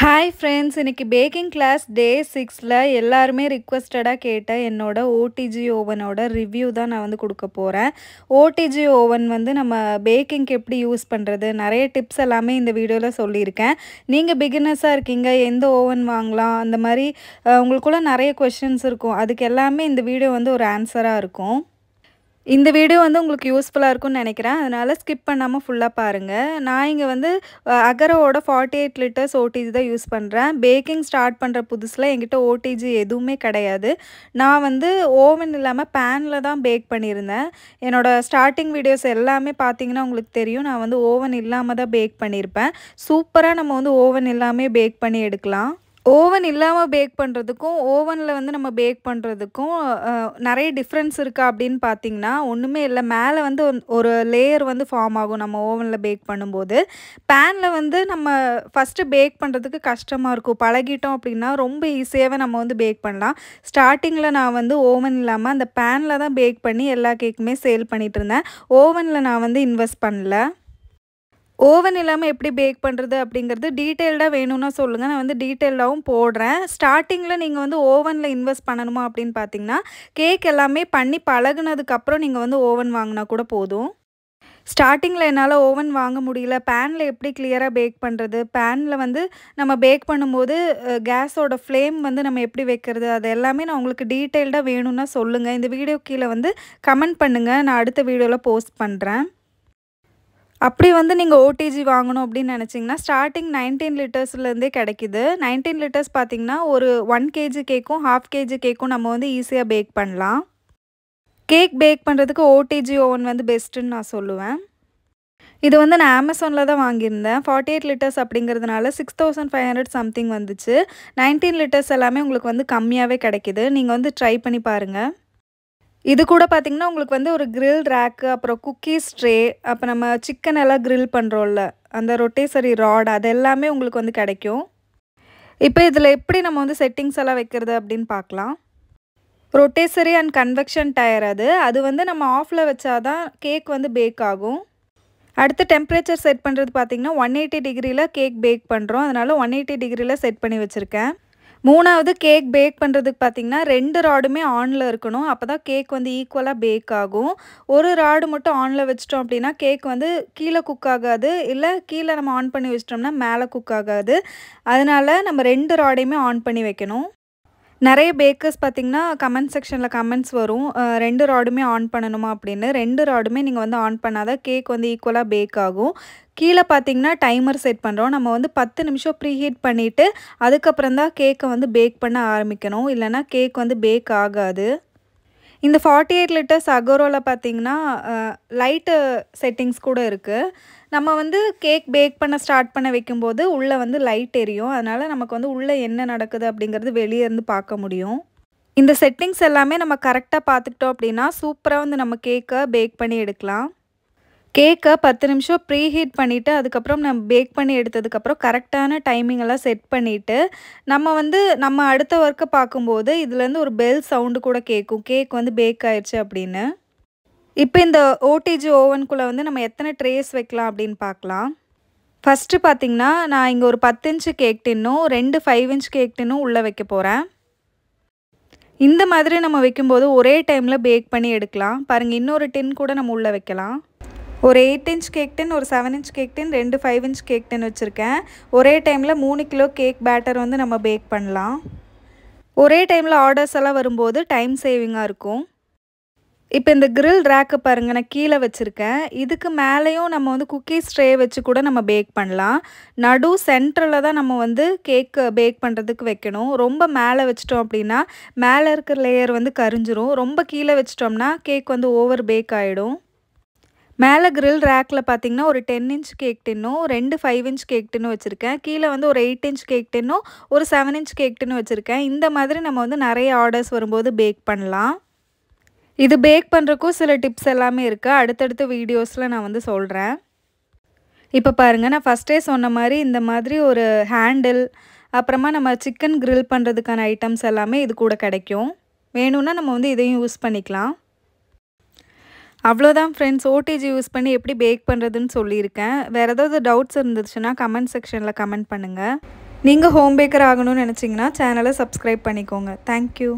hi friends இன்றைக்கி baking class day சிக்ஸில் எல்லாருமே ரிக்வஸ்டடாக கேட்ட என்னோட ஓடிஜி ஓவனோட ரிவ்யூ தான் நான் வந்து கொடுக்க போகிறேன் ஓடிஜி ஓவன் வந்து நம்ம பேக்கிங்க்கு எப்படி யூஸ் பண்ணுறது நிறைய டிப்ஸ் எல்லாமே இந்த வீடியோவில் சொல்லியிருக்கேன் நீங்கள் பிகினர்ஸாக இருக்கீங்க எந்த ஓவன் வாங்கலாம் அந்த மாதிரி உங்களுக்குள்ளே நிறைய கொஷின்ஸ் இருக்கும் அதுக்கு எல்லாமே இந்த வீடியோ வந்து ஒரு ஆன்சராக இருக்கும் இந்த வீடியோ வந்து உங்களுக்கு யூஸ்ஃபுல்லாக இருக்கும்னு நினைக்கிறேன் அதனால் ஸ்கிப் பண்ணாமல் ஃபுல்லாக பாருங்கள் நான் இங்கே வந்து அகரோட ஃபார்ட்டி எயிட் லிட்டர்ஸ் ஓடிஜி தான் யூஸ் பண்ணுறேன் பேக்கிங் ஸ்டார்ட் பண்ணுற புதுசில் எங்கிட்ட ஓடிஜி எதுவுமே கிடையாது நான் வந்து ஓவன் இல்லாமல் பேனில் தான் பேக் பண்ணியிருந்தேன் என்னோடய ஸ்டார்டிங் வீடியோஸ் எல்லாமே பார்த்தீங்கன்னா உங்களுக்கு தெரியும் நான் வந்து ஓவன் இல்லாமல் தான் பேக் பண்ணியிருப்பேன் சூப்பராக நம்ம வந்து ஓவன் இல்லாமல் பேக் பண்ணி எடுக்கலாம் ஓவன் இல்லாமல் பேக் பண்ணுறதுக்கும் ஓவனில் வந்து நம்ம பேக் பண்ணுறதுக்கும் நிறைய டிஃப்ரென்ஸ் இருக்கா அப்படின்னு பார்த்தீங்கன்னா ஒன்றுமே இல்லை மேலே வந்து ஒரு லேயர் வந்து ஃபார்ம் ஆகும் நம்ம ஓவனில் பேக் பண்ணும்போது பேனில் வந்து நம்ம ஃபஸ்ட்டு பேக் பண்ணுறதுக்கு கஷ்டமாக இருக்கும் பழகிட்டோம் அப்படின்னா ரொம்ப ஈஸியாகவே நம்ம வந்து பேக் பண்ணலாம் ஸ்டார்டிங்கில் நான் வந்து ஓவன் இல்லாமல் அந்த பேனில் தான் பேக் பண்ணி எல்லா கேக்குமே சேல் பண்ணிகிட்டு இருந்தேன் ஓவனில் நான் வந்து இன்வெஸ்ட் பண்ணல ஓவன் இல்லாமல் எப்படி பேக் பண்ணுறது அப்படிங்கிறது டீட்டெயில்டாக வேணும்னா சொல்லுங்கள் நான் வந்து டீட்டெயில்டாகவும் போடுறேன் ஸ்டார்டிங்கில் நீங்கள் வந்து ஓவனில் இன்வெஸ்ட் பண்ணணுமா அப்படின்னு பார்த்தீங்கன்னா கேக் எல்லாமே பண்ணி பழகுனதுக்கப்புறம் நீங்கள் வந்து ஓவன் வாங்கினா கூட போதும் ஸ்டார்டிங்கில் என்னால் ஓவன் வாங்க முடியல பேனில் எப்படி கிளியராக பேக் பண்ணுறது பேனில் வந்து நம்ம பேக் பண்ணும்போது கேஸோட ஃப்ளேம் வந்து நம்ம எப்படி வைக்கிறது அது எல்லாமே நான் உங்களுக்கு டீட்டெயில்டாக வேணும்னா சொல்லுங்கள் இந்த வீடியோ கீழே வந்து கமெண்ட் பண்ணுங்கள் நான் அடுத்த வீடியோவில் போஸ்ட் பண்ணுறேன் அப்படி வந்து நீங்கள் ஓடிஜி வாங்கணும் அப்படின்னு நினச்சிங்கன்னா ஸ்டார்டிங் நைன்டீன் லிட்டர்ஸ்லேருந்தே கிடைக்கிது நைன்டீன் லிட்டர்ஸ் பார்த்திங்கன்னா ஒரு ஒன் கேஜி கேக்கும் ஹாஃப் கேஜி கேக்கும் நம்ம வந்து ஈஸியாக பேக் பண்ணலாம் கேக் பேக் பண்ணுறதுக்கு ஓடிஜி ஓவன் வந்து பெஸ்ட்டுன்னு நான் சொல்லுவேன் இது வந்து நான் அமேசானில் தான் வாங்கியிருந்தேன் ஃபார்ட்டி எயிட் லிட்டர்ஸ் அப்படிங்கிறதுனால six thousand five hundred something வந்துச்சு நைன்டீன் லிட்டர்ஸ் எல்லாமே உங்களுக்கு வந்து கம்மியாகவே கிடைக்கிது நீங்கள் வந்து ட்ரை பண்ணி பாருங்கள் இது கூட பார்த்திங்கன்னா உங்களுக்கு வந்து ஒரு கிரில் ரேக்கு அப்புறம் குக்கீஸ் ட்ரே அப்போ நம்ம சிக்கன் எல்லாம் கிரில் பண்ணுறோம்ல அந்த ரொட்டேசரி ராட் அது எல்லாமே உங்களுக்கு வந்து கிடைக்கும் இப்போ இதில் எப்படி நம்ம வந்து செட்டிங்ஸ் எல்லாம் வைக்கிறது அப்படின்னு பார்க்கலாம் ரொட்டேசரி அண்ட் கன்வெக்ஷன் டயர் அது அது வந்து நம்ம ஆஃபில் வச்சாதான் கேக் வந்து பேக் ஆகும் அடுத்து டெம்பரேச்சர் செட் பண்ணுறது பார்த்திங்கன்னா ஒன் எயிட்டி டிகிரியில் கேக் பேக் பண்ணுறோம் அதனால் ஒன் எயிட்டி டிகிரியில் செட் பண்ணி வச்சுருக்கேன் மூணாவது கேக் பேக் பண்ணுறதுக்கு பார்த்திங்கன்னா ரெண்டு ராடுமே ஆனில் இருக்கணும் அப்போ தான் கேக் வந்து ஈக்குவலாக பேக் ஆகும் ஒரு ராடு மட்டும் ஆனில் வச்சிட்டோம் அப்படின்னா கேக் வந்து கீழே குக் ஆகாது இல்லை கீழே நம்ம ஆன் பண்ணி வச்சிட்டோம்னா மேலே குக் ஆகாது அதனால் நம்ம ரெண்டு ராடையுமே ஆன் பண்ணி வைக்கணும் நிறைய பேக்கர்ஸ் பார்த்திங்கன்னா கமெண்ட் செக்ஷனில் கமெண்ட்ஸ் வரும் ரெண்டு ராடுமே ஆன் பண்ணணுமா அப்படின்னு ரெண்டு ராடுமே நீங்கள் வந்து ஆன் பண்ணால் தான் கேக் வந்து ஈக்குவலாக பேக் ஆகும் கீழே பார்த்திங்கன்னா டைமர் செட் பண்ணுறோம் நம்ம வந்து பத்து நிமிஷம் ப்ரீ ஹீட் பண்ணிவிட்டு அதுக்கப்புறம் தான் கேக்கை வந்து பேக் பண்ண ஆரம்பிக்கணும் இல்லைனா கேக் வந்து பேக் ஆகாது இந்த ஃபார்ட்டி எயிட் லிட்டர்ஸ் அகோரோவில் பார்த்தீங்கன்னா லைட்டு செட்டிங்ஸ் கூட இருக்குது நம்ம வந்து கேக் பேக் பண்ண ஸ்டார்ட் பண்ண வைக்கும்போது உள்ளே வந்து லைட் எரியும் அதனால் நமக்கு வந்து உள்ளே என்ன நடக்குது அப்படிங்கிறது வெளியே இருந்து பார்க்க முடியும் இந்த செட்டிங்ஸ் எல்லாமே நம்ம கரெக்டாக பார்த்துக்கிட்டோம் அப்படின்னா சூப்பராக வந்து நம்ம கேக்கை பேக் பண்ணி எடுக்கலாம் கேக்கை பத்து நிமிஷம் ப்ரீ ஹீட் பண்ணிவிட்டு அதுக்கப்புறம் நம்ம பேக் பண்ணி எடுத்ததுக்கப்புறம் கரெக்டான டைமிங்கெல்லாம் செட் பண்ணிவிட்டு நம்ம வந்து நம்ம அடுத்த ஒர்க்கை பார்க்கும்போது இதுலேருந்து ஒரு பெல் சவுண்டு கூட கேட்கும் கேக் வந்து பேக் ஆயிடுச்சு அப்படின்னு இப்போ இந்த ஓடிஜி ஓவனுக்குள்ளே வந்து நம்ம எத்தனை ட்ரேஸ் வைக்கலாம் அப்படின்னு பார்க்கலாம் ஃபஸ்ட்டு பார்த்திங்கன்னா நான் இங்கே ஒரு பத்து இன்ச்சு கேக் டின்னும் ரெண்டு ஃபைவ் இன்ச் கேக் டின்னும் உள்ளே வைக்க போகிறேன் இந்த மாதிரி நம்ம வைக்கும்போது ஒரே டைமில் பேக் பண்ணி எடுக்கலாம் பாருங்கள் இன்னொரு டின் கூட நம்ம உள்ளே வைக்கலாம் ஒரு எயிட் இன்ச் கேக் டென் ஒரு செவன் இன்ச் கேக் டென் ரெண்டு ஃபைவ் இன்ச் கேக் டென் வச்சுருக்கேன் ஒரே டைமில் மூணு கிலோ கேக் பேட்டர் வந்து நம்ம பேக் பண்ணலாம் ஒரே டைமில் ஆர்டர்ஸ் எல்லாம் வரும்போது டைம் சேவிங்காக இருக்கும் இப்போ இந்த கிரில் ரேக்கு பாருங்கள் நான் கீழே வச்சுருக்கேன் இதுக்கு மேலேயும் நம்ம வந்து குக்கீஸ் ட்ரே வச்சு கூட நம்ம பேக் பண்ணலாம் நடு சென்டரில் தான் நம்ம வந்து கேக்கு பேக் பண்ணுறதுக்கு வைக்கணும் ரொம்ப மேலே வச்சிட்டோம் அப்படின்னா மேலே இருக்கிற லேயர் வந்து கரிஞ்சிரும் ரொம்ப கீழே வச்சிட்டோம்னா கேக் வந்து ஓவர் பேக் ஆகிடும் மேலே கிரில் ரேக்கில் பார்த்தீங்கன்னா ஒரு டென் இன்ச் கேக் டின்னும் ரெண்டு ஃபைவ் இன்ச் கேக் டின்னும் வச்சுருக்கேன் கீழே வந்து ஒரு எயிட் இன்ச் கேக் டின்னும் ஒரு செவன் இன்ச் கேக் டின்னும் வச்சுருக்கேன் இந்த மாதிரி நம்ம வந்து நிறைய ஆர்டர்ஸ் வரும்போது பேக் பண்ணலாம் இது பேக் பண்ணுறக்கும் சில டிப்ஸ் எல்லாமே இருக்குது அடுத்தடுத்த வீடியோஸில் நான் வந்து சொல்கிறேன் இப்போ பாருங்கள் நான் ஃபஸ்ட்டே சொன்ன மாதிரி இந்த மாதிரி ஒரு ஹேண்டில் அப்புறமா நம்ம சிக்கன் கிரில் பண்ணுறதுக்கான ஐட்டம்ஸ் எல்லாமே இது கூட கிடைக்கும் வேணும்னா நம்ம வந்து இதையும் யூஸ் பண்ணிக்கலாம் அவ்வளோதான் ஃப்ரெண்ட்ஸ் ஓடிஜி யூஸ் பண்ணி எப்படி பேக் பண்ணுறதுன்னு சொல்லியிருக்கேன் வேறு ஏதாவது டவுட்ஸ் இருந்துச்சுன்னா கமெண்ட் செக்ஷனில் கமெண்ட் பண்ணுங்கள் நீங்கள் ஹோம் பேக்கர் ஆகணும்னு நினச்சிங்கன்னா சேனலை சப்ஸ்கிரைப் பண்ணிக்கோங்க தேங்க்யூ